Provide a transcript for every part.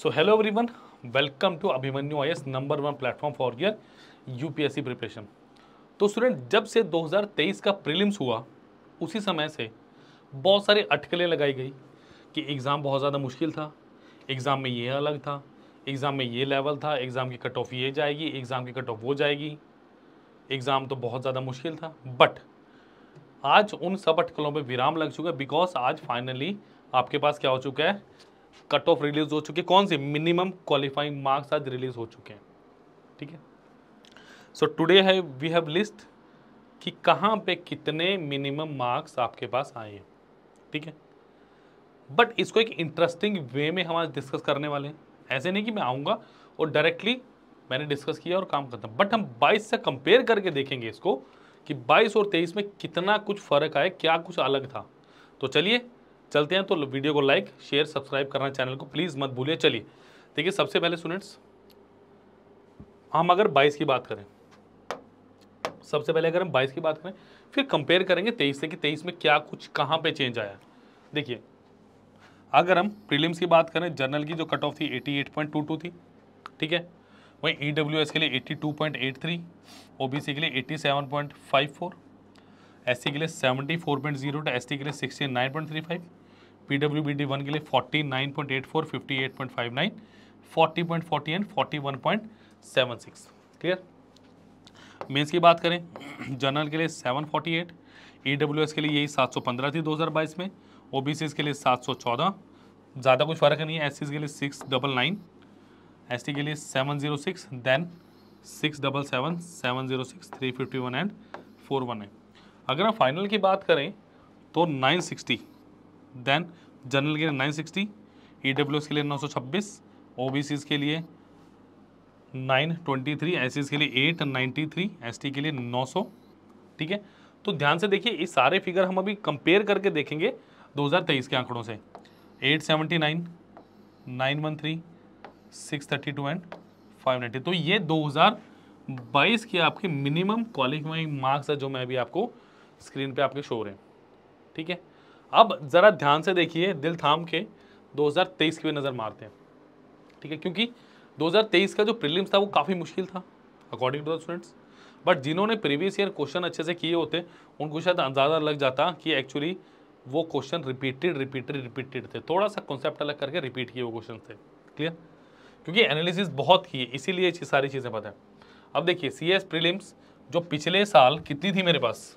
so hello everyone welcome to Abhimanyu I number one platform for your UPSC preparation तो student जब से 2023 का prelims हुआ उसी समय से बहुत सारी अटकलें लगाई गई कि एग्ज़ाम बहुत ज़्यादा मुश्किल था एग्ज़ाम में ये अलग था एग्ज़ाम में ये लेवल था एग्ज़ाम की कट ऑफ ये जाएगी एग्ज़ाम की कट ऑफ वो जाएगी एग्ज़ाम तो बहुत ज़्यादा मुश्किल था बट आज उन सब अटकलों पर विराम लग चुका है बिकॉज आज फाइनली आपके पास क्या हो चुका है कट ऑफ रिलीज हो चुकी है कौन से मिनिमम क्वालिफाइंग मार्क्स आज रिलीज हो चुके हैं ठीक है सो टुडे है वी हैव लिस्ट कि कहाँ पे कितने मिनिमम मार्क्स आपके पास आए हैं ठीक है बट इसको एक इंटरेस्टिंग वे में हम आज डिस्कस करने वाले हैं ऐसे नहीं कि मैं आऊँगा और डायरेक्टली मैंने डिस्कस किया और काम करता बट हम 22 से कंपेयर करके देखेंगे इसको कि 22 और 23 में कितना कुछ फ़र्क आया क्या कुछ अलग था तो चलिए चलते हैं तो वीडियो को लाइक शेयर सब्सक्राइब करना चैनल को प्लीज़ मत भूलिए चलिए देखिए सबसे पहले स्टूडेंट्स हम अगर बाईस की बात करें सबसे पहले अगर हम बाईस की बात करें फिर कंपेयर करेंगे तेईस से कि तेईस में क्या कुछ कहाँ पे चेंज आया देखिए अगर हम प्रीलिम्स की बात करें जर्नल की जो कट ऑफ थी 88.22 थी ठीक है वहीं ई e के लिए 82.83 ओबीसी के लिए 87.54 एस e के लिए seventy four point zero two S के लिए sixty nine point three five P W B D one के लिए forty nine point eight four fifty eight point five nine forty point forty and forty one point seven six clear mains की बात करें general के लिए seven forty eight E W S के लिए यही सात सौ पंद्रह थी दो हज़ार बाईस में ओ बी सी एस के लिए सात सौ चौदह ज़्यादा कुछ फ़र्क नहीं है एस सी के लिए six double nine S T के लिए seven zero six then six double seven seven zero six three fifty one and four one nine अगर हम फाइनल की बात करें तो 960 देन जनरल के लिए 960 सिक्सटी e के लिए 926 ओबीसीज के लिए 923 एससीज के लिए 893 एसटी के लिए 900 ठीक है तो ध्यान से देखिए ये सारे फिगर हम अभी कंपेयर करके देखेंगे 2023 के आंकड़ों से 879 913 632 एंड 590 तो ये 2022 की आपकी मिनिमम क्वालिफाइंग मार्क्स है जो मैं अभी आपको स्क्रीन पे आपके शो रहे हैं ठीक है अब ज़रा ध्यान से देखिए दिल थाम के 2023 की भी नज़र मारते हैं ठीक है क्योंकि 2023 का जो प्रीलिम्स था वो काफ़ी मुश्किल था according to the students but जिन्होंने प्रीवियस ईयर क्वेश्चन अच्छे से किए होते उनको शायद अंदाज़ा लग जाता कि एक्चुअली वो क्वेश्चन रिपीटेड रिपीटेड रिपीटेड थे थोड़ा सा कॉन्सेप्ट अलग करके रिपीट किए वो क्वेश्चन थे क्लियर क्योंकि एनालिसिस बहुत किए इसीलिए सारी चीज़ें पता है अब देखिए सी एस प्रीलिम्स जो पिछले साल कितनी थी मेरे पास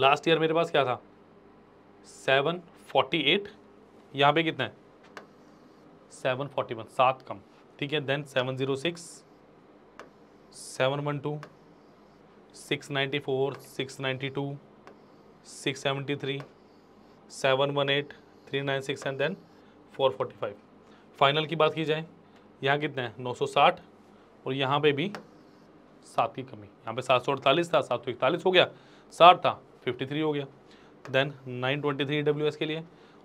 लास्ट ईयर मेरे पास क्या था सेवन फोर्टी एट यहाँ पे कितना है सेवन फोर्टी वन सात कम ठीक है then seven zero six seven one two six ninety four six ninety two six seventy three seven one eight three nine six and then four forty five final की बात की जाए यहाँ कितना है नौ सौ साठ और यहाँ पे भी सात की कमी यहाँ पे सात सौ अड़तालीस था सात सौ इकतालीस हो गया साठ था 53 हो गया देन 923 ट्वेंटी के लिए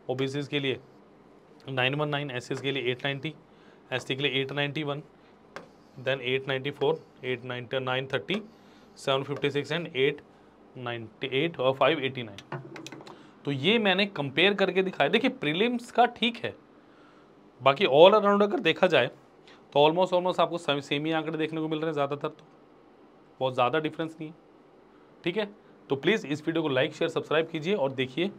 ओ के लिए 919 वन नाइन के लिए 890 नाइन्टी के लिए 891 then thirty seven fifty six and 898 और 589 तो ये मैंने कंपेयर करके दिखाया देखिए प्रीलिम्स का ठीक है बाकी ऑल अराउंड अगर देखा जाए तो ऑलमोस्ट ऑलमोस्ट आपको सेम ही आंकड़े देखने को मिल रहे हैं ज़्यादातर तो बहुत ज़्यादा डिफरेंस नहीं है ठीक है तो प्लीज़ इस वीडियो को लाइक शेयर सब्सक्राइब कीजिए और देखिए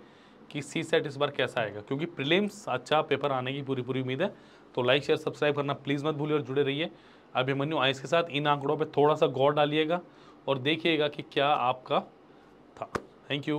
कि सी सेट इस बार कैसा आएगा क्योंकि प्रीलिम्स अच्छा पेपर आने की पूरी पूरी उम्मीद है तो लाइक शेयर सब्सक्राइब करना प्लीज़ मत भूलिए और जुड़े रहिए अभिमन्यु आइस के साथ इन आंकड़ों पर थोड़ा सा गौर डालिएगा और देखिएगा कि क्या आपका था थैंक यू